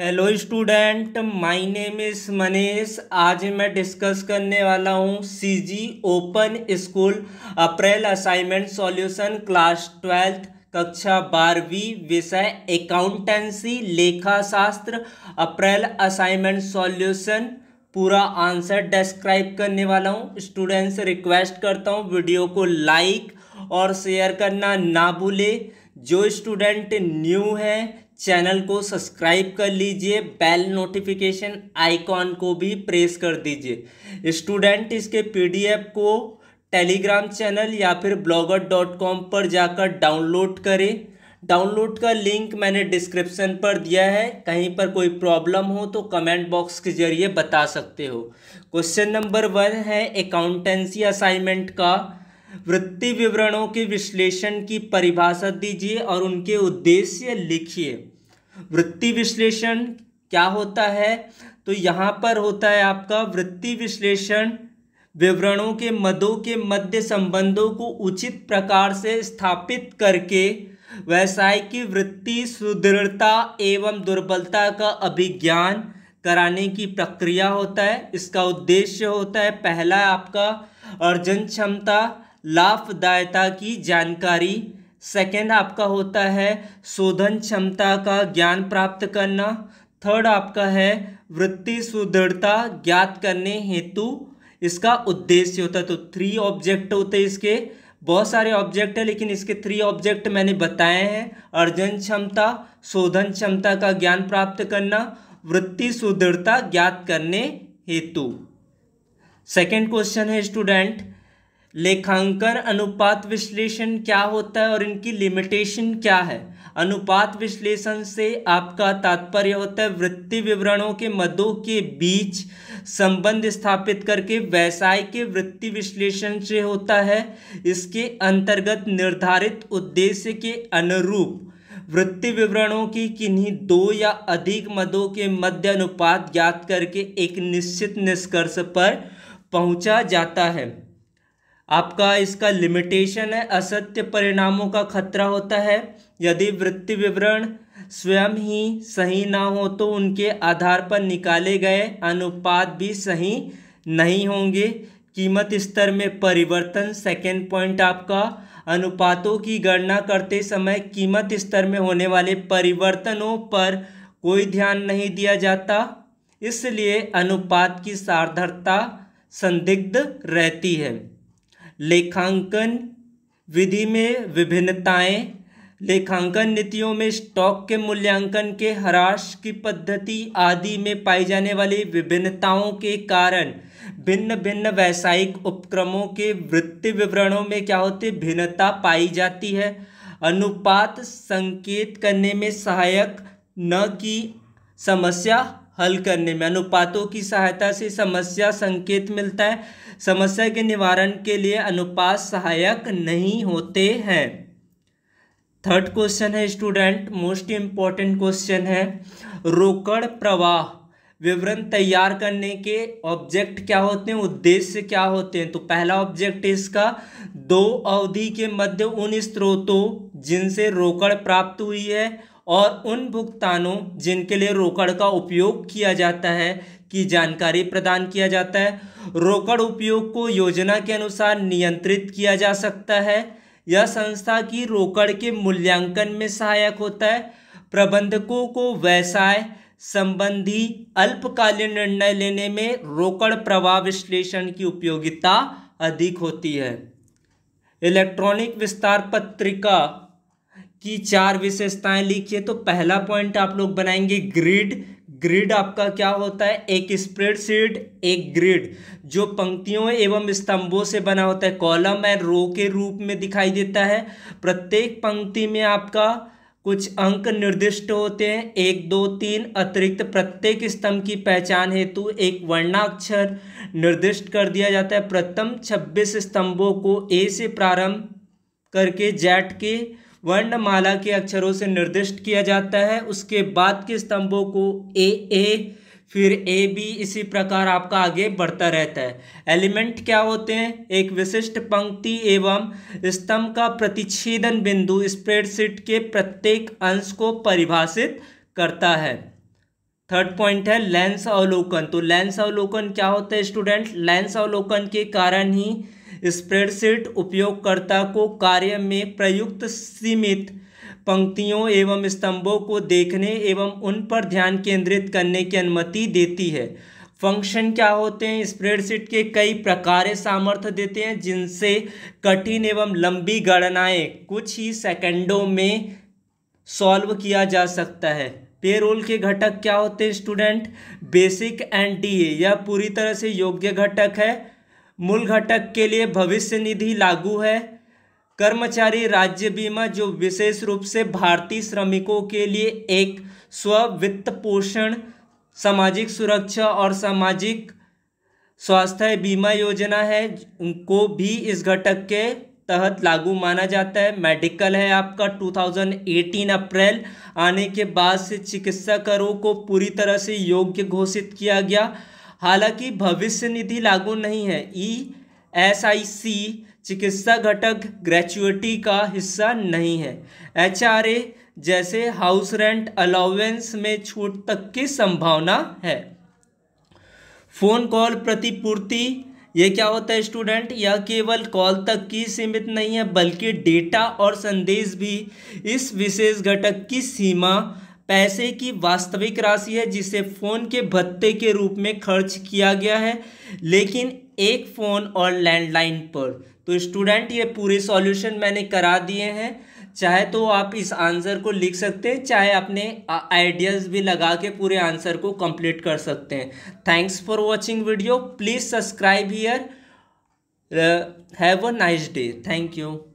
hello student my name इस मनीष आज मैं डिस्कस करने वाला हूँ CG open school April assignment solution class twelfth कक्षा बारहवीं विषय अकाउंटेंसी लेखा शास्त्र अप्रैल असाइनमेंट सॉल्यूशन पूरा आंसर डिस्क्राइब करने वाला हूँ स्टूडेंट से रिक्वेस्ट करता हूँ वीडियो को लाइक और शेयर करना ना भूले जो स्टूडेंट न्यू है चैनल को सब्सक्राइब कर लीजिए बेल नोटिफिकेशन आइकॉन को भी प्रेस कर दीजिए स्टूडेंट इसके पीडीएफ को टेलीग्राम चैनल या फिर ब्लॉगर डॉट कॉम पर जाकर डाउनलोड करें डाउनलोड का लिंक मैंने डिस्क्रिप्शन पर दिया है कहीं पर कोई प्रॉब्लम हो तो कमेंट बॉक्स के जरिए बता सकते हो क्वेश्चन नंबर वन है अकाउंटेंसी असाइनमेंट का वृत्ति विवरणों के विश्लेषण की परिभाषा दीजिए और उनके उद्देश्य लिखिए वृत्ति विश्लेषण क्या होता है तो यहाँ पर होता है आपका वृत्ति विश्लेषण विवरणों के मदों के मध्य संबंधों को उचित प्रकार से स्थापित करके व्यवसाय की वृत्ति सुदृढ़ता एवं दुर्बलता का अभिज्ञान कराने की प्रक्रिया होता है इसका उद्देश्य होता है पहला आपका अर्जन क्षमता लाभदायता की जानकारी सेकेंड आपका होता है शोधन क्षमता का ज्ञान प्राप्त करना थर्ड आपका है वृत्ति सुदृढ़ता ज्ञात करने हेतु इसका उद्देश्य होता है तो थ्री ऑब्जेक्ट होते इसके बहुत सारे ऑब्जेक्ट हैं लेकिन इसके थ्री ऑब्जेक्ट मैंने बताए हैं अर्जन क्षमता शोधन क्षमता का ज्ञान प्राप्त करना वृत्ति सुदृढ़ता ज्ञात करने हेतु सेकंड क्वेश्चन है स्टूडेंट लेखांकन अनुपात विश्लेषण क्या होता है और इनकी लिमिटेशन क्या है अनुपात विश्लेषण से आपका तात्पर्य होता है वृत्ति विवरणों के मदों के बीच संबंध स्थापित करके व्यवसाय के वृत्ति विश्लेषण से होता है इसके अंतर्गत निर्धारित उद्देश्य के अनुरूप वृत्ति विवरणों की किन्हीं दो या अधिक मदों के मध्य अनुपात ज्ञात करके एक निश्चित निष्कर्ष पर पहुंचा जाता है आपका इसका लिमिटेशन है असत्य परिणामों का खतरा होता है यदि वृत्ति विवरण स्वयं ही सही ना हो तो उनके आधार पर निकाले गए अनुपात भी सही नहीं होंगे कीमत स्तर में परिवर्तन सेकेंड पॉइंट आपका अनुपातों की गणना करते समय कीमत स्तर में होने वाले परिवर्तनों पर कोई ध्यान नहीं दिया जाता इसलिए अनुपात की सार्थकता संदिग्ध रहती है लेखांकन विधि में विभिन्नताएं लेखांकन नीतियों में स्टॉक के मूल्यांकन के हराश की पद्धति आदि में पाई जाने वाली विभिन्नताओं के कारण भिन्न भिन्न व्यावसायिक उपक्रमों के वृत्ति विवरणों में क्या होती भिन्नता पाई जाती है अनुपात संकेत करने में सहायक न की समस्या हल करने में अनुपातों की सहायता से समस्या संकेत मिलता है समस्या के निवारण के लिए अनुपात सहायक नहीं होते हैं थर्ड क्वेश्चन है स्टूडेंट मोस्ट इम्पॉर्टेंट क्वेश्चन है रोकड़ प्रवाह विवरण तैयार करने के ऑब्जेक्ट क्या होते हैं उद्देश्य क्या होते हैं तो पहला ऑब्जेक्ट इसका दो अवधि के मध्य उन स्रोतों जिनसे रोकड़ प्राप्त हुई है और उन भुगतानों जिनके लिए रोकड़ का उपयोग किया जाता है की जानकारी प्रदान किया जाता है रोकड़ उपयोग को योजना के अनुसार नियंत्रित किया जा सकता है यह संस्था की रोकड़ के मूल्यांकन में सहायक होता है प्रबंधकों को व्यवसाय संबंधी अल्पकालीन निर्णय लेने में रोकड़ प्रवाह विश्लेषण की उपयोगिता अधिक होती है इलेक्ट्रॉनिक विस्तार पत्रिका की चार विशेषताएं लिखिए तो पहला पॉइंट आप लोग बनाएंगे ग्रिड ग्रिड आपका क्या होता है एक स्प्रेडशीट एक ग्रिड जो पंक्तियों एवं स्तंभों से बना होता है कॉलम एंड रो के रूप में दिखाई देता है प्रत्येक पंक्ति में आपका कुछ अंक निर्दिष्ट होते हैं एक दो तीन अतिरिक्त प्रत्येक स्तंभ की पहचान हेतु एक वर्णाक्षर निर्दिष्ट कर दिया जाता है प्रथम छब्बीस स्तंभों को ए से प्रारंभ करके जैट के वर्णमाला के अक्षरों से निर्दिष्ट किया जाता है उसके बाद के स्तंभों को ए ए फिर ए बी इसी प्रकार आपका आगे बढ़ता रहता है एलिमेंट क्या होते हैं एक विशिष्ट पंक्ति एवं स्तंभ का प्रतिच्छेदन बिंदु स्प्रेडशीट के प्रत्येक अंश को परिभाषित करता है थर्ड पॉइंट है लेंस अवलोकन तो लेंस अवलोकन क्या होता है स्टूडेंट लेंस अवलोकन के कारण ही स्प्रेडशीट उपयोगकर्ता को कार्य में प्रयुक्त सीमित पंक्तियों एवं स्तंभों को देखने एवं उन पर ध्यान केंद्रित करने की अनुमति देती है फंक्शन क्या होते हैं स्प्रेडशीट के कई प्रकार सामर्थ्य देते हैं जिनसे कठिन एवं लंबी गणनाएं कुछ ही सेकंडों में सॉल्व किया जा सकता है पेरोल के घटक क्या होते हैं स्टूडेंट बेसिक एंड डी यह पूरी तरह से योग्य घटक है मूल घटक के लिए भविष्य निधि लागू है कर्मचारी राज्य बीमा जो विशेष रूप से भारतीय श्रमिकों के लिए एक स्व वित्त पोषण सामाजिक सुरक्षा और सामाजिक स्वास्थ्य बीमा योजना है उनको भी इस घटक के तहत लागू माना जाता है मेडिकल है आपका 2018 अप्रैल आने के बाद से चिकित्सा करों को पूरी तरह से योग्य घोषित किया गया हालांकि भविष्य निधि लागू नहीं है ई एस आई सी चिकित्सा घटक ग्रेचुएटी का हिस्सा नहीं है एच आर ए जैसे हाउस रेंट अलाउेंस में छूट तक की संभावना है फ़ोन कॉल प्रतिपूर्ति ये क्या होता है स्टूडेंट यह केवल कॉल तक की सीमित नहीं है बल्कि डेटा और संदेश भी इस विशेष घटक की सीमा पैसे की वास्तविक राशि है जिसे फ़ोन के भत्ते के रूप में खर्च किया गया है लेकिन एक फ़ोन और लैंडलाइन पर तो स्टूडेंट ये पूरे सॉल्यूशन मैंने करा दिए हैं चाहे तो आप इस आंसर को लिख सकते हैं चाहे अपने आइडियाज़ भी लगा के पूरे आंसर को कंप्लीट कर सकते हैं thanks for watching video please subscribe here have a nice day thank you